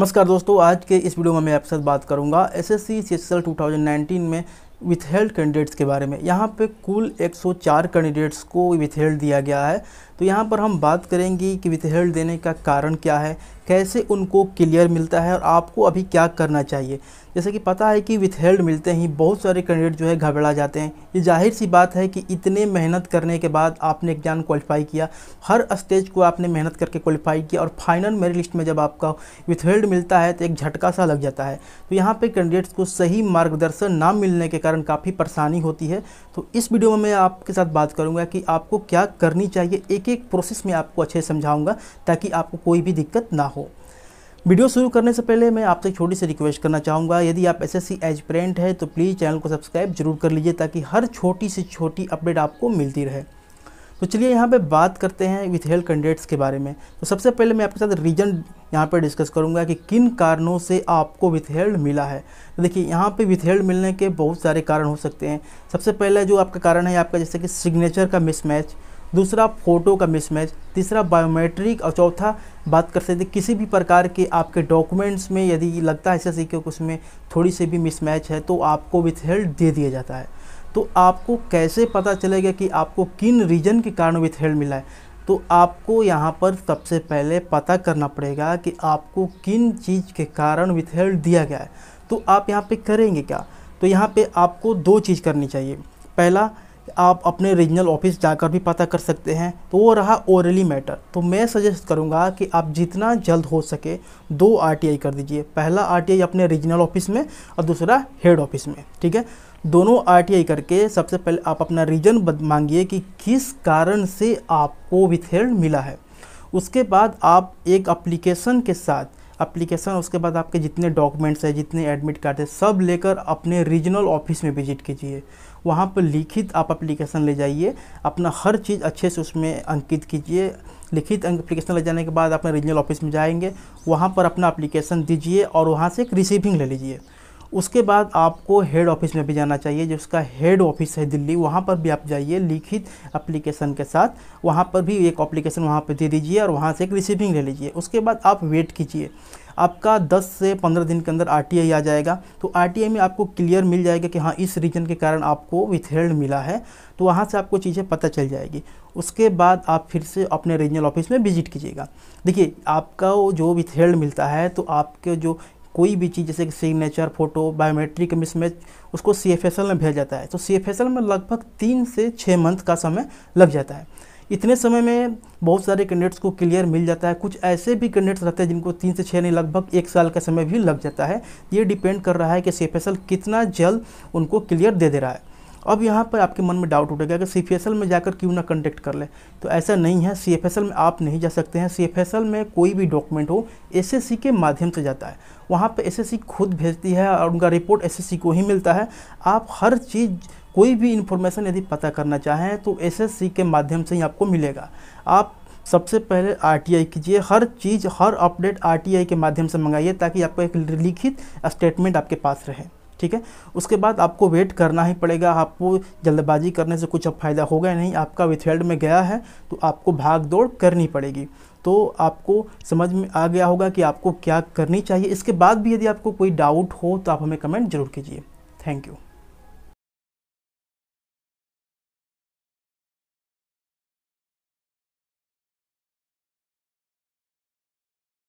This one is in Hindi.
नमस्कार दोस्तों आज के इस वीडियो में मैं आपके साथ बात करूंगा एसएससी सीएसएल 2019 में विथ हेल्ड कैंडिडेट्स के बारे में यहाँ पे कुल 104 कैंडिडेट्स को विथ हेल्ड दिया गया है तो यहाँ पर हम बात करेंगे कि विथहेल्ड देने का कारण क्या है कैसे उनको क्लियर मिलता है और आपको अभी क्या करना चाहिए जैसे कि पता है कि विथहेल्ड मिलते ही बहुत सारे कैंडिडेट जो है घबरा जाते हैं ये जाहिर सी बात है कि इतने मेहनत करने के बाद आपने एग्ज़ाम क्वालिफाई किया हर स्टेज को आपने मेहनत करके क्वालिफाई किया और फाइनल मेरिट लिस्ट में जब आपका विथहेल्ड मिलता है तो एक झटका सा लग जाता है तो यहाँ पर कैंडिडेट्स को सही मार्गदर्शन ना मिलने के कारण काफ़ी परेशानी होती है तो इस वीडियो में मैं आपके साथ बात करूँगा कि आपको क्या करनी चाहिए एक एक प्रोसेस में आपको अच्छे से समझाऊंगा ताकि आपको कोई भी दिक्कत ना हो वीडियो शुरू करने से पहले मैं आपसे छोटी सी रिक्वेस्ट करना चाहूँगा यदि आप S S C aspirant है तो प्लीज़ चैनल को सब्सक्राइब जरूर कर लीजिए ताकि हर छोटी से छोटी अपडेट आपको मिलती रहे तो चलिए यहाँ पे बात करते हैं विथ हेल्थ कैंडिडेट्स के बारे में तो सबसे पहले मैं आपके साथ रीजन यहाँ पे डिस्कस करूँगा कि किन कारणों से आपको विथ हेल्ड मिला है तो देखिए यहाँ पे विथ हेल्ड मिलने के बहुत सारे कारण हो सकते हैं सबसे पहला जो आपका कारण है आपका जैसे कि सिग्नेचर का मिसमैच दूसरा फ़ोटो का मिसमैच तीसरा बायोमेट्रिक और चौथा बात कर सकते किसी भी प्रकार के आपके डॉक्यूमेंट्स में यदि लगता है ऐसा कि उसमें थोड़ी सी भी मिसमैच है तो आपको विथ हेल्ड दे दिया जाता है तो आपको कैसे पता चलेगा कि आपको किन रीजन के कारण विथ हेल्ड मिला है तो आपको यहाँ पर सबसे पहले पता करना पड़ेगा कि आपको किन चीज़ के कारण विथ हेल्ड दिया गया है तो आप यहाँ पर करेंगे क्या तो यहाँ पर आपको दो चीज़ करनी चाहिए पहला आप अपने रीजनल ऑफिस जाकर भी पता कर सकते हैं तो वो रहा ओरली मैटर तो मैं सजेस्ट करूँगा कि आप जितना जल्द हो सके दो आरटीआई कर दीजिए पहला आरटीआई अपने रीजनल ऑफिस में और दूसरा हेड ऑफिस में ठीक है दोनों आरटीआई करके सबसे पहले आप अपना रीजन मांगिए कि किस कारण से आपको विथहेल्ड मिला है उसके बाद आप एक अप्लीकेशन के साथ अप्लीकेशन उसके बाद आपके जितने डॉक्यूमेंट्स हैं जितने एडमिट कार्ड है सब लेकर अपने रीजनल ऑफिस में विजिट कीजिए वहाँ पर लिखित आप अप्लीकेशन ले जाइए अपना हर चीज़ अच्छे से उसमें अंकित कीजिए लिखित अप्लीकेशन ले जाने के बाद अपने रीजनल ऑफिस में जाएंगे वहाँ पर अपना अप्लीकेशन दीजिए और वहाँ से एक रिसीविंग ले लीजिए उसके बाद आपको हेड ऑफिस में भी जाना चाहिए जिसका हेड ऑफिस है दिल्ली वहाँ पर भी आप जाइए लिखित अप्लीकेशन के साथ वहाँ पर भी एक अप्लीकेशन वहाँ पर दे दीजिए और वहाँ से एक रिसीविंग ले लीजिए उसके बाद आप वेट कीजिए आपका 10 से 15 दिन के अंदर आर आ जाएगा तो आर में आपको क्लियर मिल जाएगा कि हाँ इस रीजन के कारण आपको विथहेल्ड मिला है तो वहाँ से आपको चीज़ें पता चल जाएगी उसके बाद आप फिर से अपने रीजनल ऑफिस में विजिट कीजिएगा देखिए आपका जो विथहेल्ड मिलता है तो आपके जो कोई भी चीज़ जैसे कि सिग्नेचर फोटो बायोमेट्रिक मिसमैच उसको सी एफ एस एल में भेज जाता है तो सी एफ एस एल में लगभग तीन से छः मंथ का समय लग जाता है इतने समय में बहुत सारे कैंडिडेट्स को क्लियर मिल जाता है कुछ ऐसे भी कैंडिडेट्स रहते हैं जिनको तीन से छः नहीं लगभग एक साल का समय भी लग जाता है ये डिपेंड कर रहा है कि सी एफ एस एल कितना जल्द उनको क्लियर दे दे रहा है अब यहाँ पर आपके मन में डाउट उठेगा अगर सी में जाकर क्यों ना कंटेक्ट कर ले तो ऐसा नहीं है सी में आप नहीं जा सकते हैं सी में कोई भी डॉक्यूमेंट हो एस के माध्यम से जाता है वहाँ पर एस खुद भेजती है और उनका रिपोर्ट एस को ही मिलता है आप हर चीज़ कोई भी इन्फॉर्मेशन यदि पता करना चाहें तो एसएससी के माध्यम से ही आपको मिलेगा आप सबसे पहले आरटीआई कीजिए हर चीज़ हर अपडेट आरटीआई के माध्यम से मंगाइए ताकि आपको एक लिखित स्टेटमेंट आपके पास रहे ठीक है उसके बाद आपको वेट करना ही पड़ेगा आपको जल्दबाजी करने से कुछ अब फ़ायदा होगा नहीं आपका विथहेल्ड में गया है तो आपको भाग दौड़ करनी पड़ेगी तो आपको समझ में आ गया होगा कि आपको क्या करनी चाहिए इसके बाद भी यदि आपको कोई डाउट हो तो आप हमें कमेंट जरूर कीजिए थैंक यू